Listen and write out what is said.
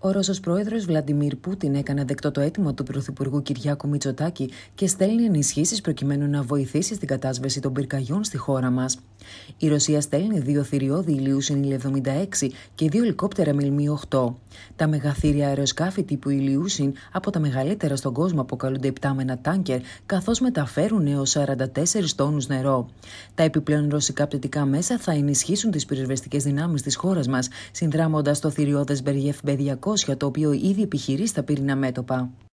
Ο Ρώσος πρόεδρος Βλαντιμίρ Πούτιν έκανε δεκτό το αίτημα του πρωθυπουργού Κυριάκου Μητσοτάκη και στέλνει ενισχύσεις προκειμένου να βοηθήσει στην κατάσβεση των πυρκαγιών στη χώρα μας. Η Ρωσία στέλνει δύο θηριώδη Ιλ-76 και δύο ελικόπτερα Μιλμή 8. Τα μεγαθύρια αεροσκάφη τύπου Ηλιούσιν από τα μεγαλύτερα στον κόσμο αποκαλούνται υπτάμενα τάνκερ, καθώς μεταφέρουν έως 44 τόνους νερό. Τα επιπλέον ρωσικά πτωτικά μέσα θα ενισχύσουν τις πυροσβεστικές δυνάμεις της χώρας μας, συνδράμοντας το θηριώδες Μπεργεφ Μπεδιακό για το οποίο ήδη επιχειρείς στα πυρηνά μέτωπα.